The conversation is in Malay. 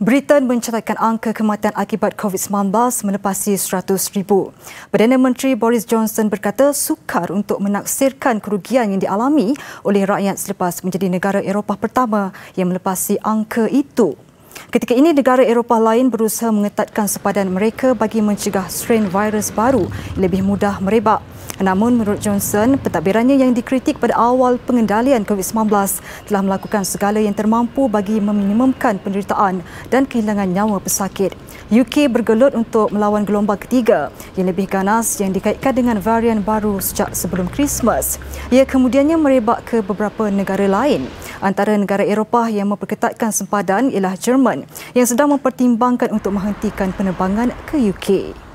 Britain mencatatkan angka kematian akibat COVID-19 melepasi 100,000. Perdana Menteri Boris Johnson berkata sukar untuk menaksirkan kerugian yang dialami oleh rakyat selepas menjadi negara Eropah pertama yang melepasi angka itu. Ketika ini negara Eropah lain berusaha mengetatkan sepadan mereka bagi mencegah strain virus baru lebih mudah merebak. Namun menurut Johnson, pentadbirannya yang dikritik pada awal pengendalian COVID-19 telah melakukan segala yang termampu bagi meminimumkan penderitaan dan kehilangan nyawa pesakit. UK bergelut untuk melawan gelombang ketiga yang lebih ganas yang dikaitkan dengan varian baru sejak sebelum Christmas. Ia kemudiannya merebak ke beberapa negara lain. Antara negara Eropah yang memperketatkan sempadan ialah Jerman yang sedang mempertimbangkan untuk menghentikan penerbangan ke UK.